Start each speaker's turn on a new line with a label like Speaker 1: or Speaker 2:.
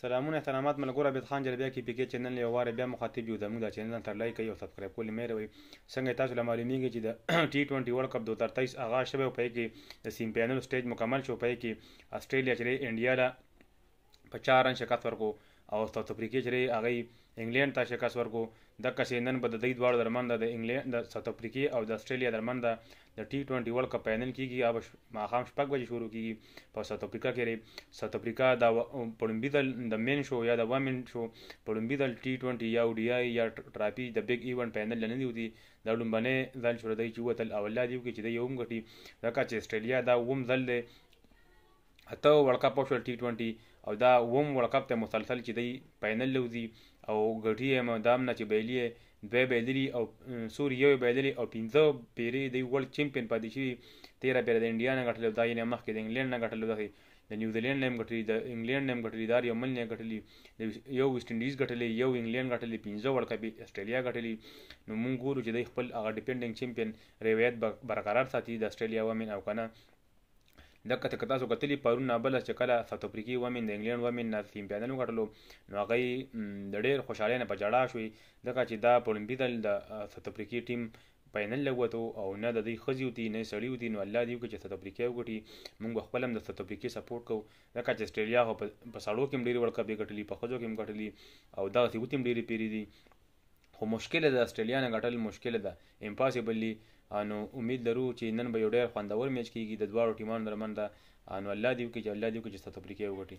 Speaker 1: سلامونه احترامات ملګرو عبد خان جلبیا کې پیګه چینل یو واره بیا مخاطب یو زموږ د چینل تر لایک او سبسکرایب کول مې روي څنګه تاسو له معلومیږي چې د ټي 20 ورلد کپ 2023 آغاز شوه په کې د سیم پینل سټیج مکمل شو په کې استرالیا چې انډیا له په 4 رن شکست ورکو او ساوث افریقا چې هغه انګلند ته شکاس ورکو د کسینن بد د دوه درمنده د انګلند د ساوث افریقا او د استرالیا درمنده د ټي 20 ورلد کپ فائنل کیږي اوب ماخام شپږ بجې شروع کیږي په ساوث افریقا کې لري ساوث افریقا د پړمبي دل د مین شو یا د وامن شو پړمبي دل ټي 20 یا او ډي آی یا ټرافي د بیگ ایونت فائنل لنه دی ودي دا لومبنه ځل شروع دی چې وتل اول دی چې د یوم غټي دا کا چې استرالیا دا ووم ځل اته ورلډ کپ وشو ټي 20 او دا ووم ورلډ کپ ته مسلسل چې دی فائنل لوزي او غټي هم دام نه چې بیلی دوی بیلری او سور یو بیلری او پنځه پیری دی ورلد چمپیون پاتې شي 13 پیری د انډیا نه غټل دا یې مخکې د انګلند نه غټل دا د نیوزیلند نیم غټلی د انګلند نیم غټلی دار یو مل نه غټلی یو ویسټ انډیز غټلی یو انګلند غټلی پنځه ورلد کپ استرالیا غټلی نو مونږ ګورو چې د خپل هغه ډیپندنګ چمپیون روایت برقرار ساتي د استرالیا ومن او کنه دغه ته تاسو کتلی پرون نابل چې کله ساوث افریقي ومن د انګلند ومن نه چمپیانانو ګټلو نو هغه د ډېر خوشاله نه په جړا شوې دغه چې دا پولمبي دل د ساوث افریقي ټیم پینل لوتو او نه د دې خزي وتی نه سړی وتی نو الله دې چې ساوث افریقي وګټي موږ خپل هم د ساوث افریقي سپورټ کوو دغه چې استرالیا په سړو کې هم ډېر ورکه به ګټلی په خزو کې هم ګټلی او دا چې وتی هم ډېری پیری دي خو مشکل د استرالیا نه غټل مشکل ده امپاسیبلی نو امید لرو چې نن به یو ډېر خوندور میچ کیږي د دواړو ټیمانو ترمنځ نو الله دې وکړي چې الله دې وکړي چې ستاسو تفریقې وګټي